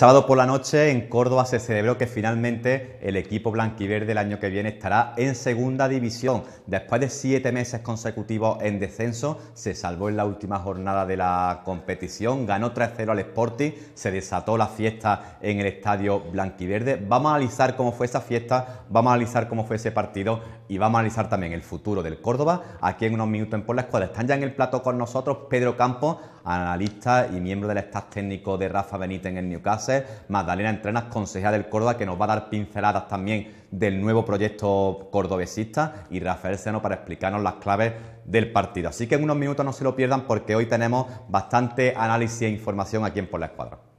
sábado por la noche en Córdoba se celebró que finalmente el equipo blanquiverde el año que viene estará en segunda división. Después de siete meses consecutivos en descenso, se salvó en la última jornada de la competición, ganó 3-0 al Sporting, se desató la fiesta en el estadio blanquiverde. Vamos a analizar cómo fue esa fiesta, vamos a analizar cómo fue ese partido y vamos a analizar también el futuro del Córdoba aquí en unos minutos en Por la Escuadra. Están ya en el plato con nosotros Pedro Campos, analista y miembro del staff técnico de Rafa Benítez en el Newcastle. Madalena Magdalena Entrenas, consejera del Córdoba, que nos va a dar pinceladas también del nuevo proyecto cordobesista y Rafael Seno para explicarnos las claves del partido. Así que en unos minutos no se lo pierdan porque hoy tenemos bastante análisis e información aquí en Por la Escuadra.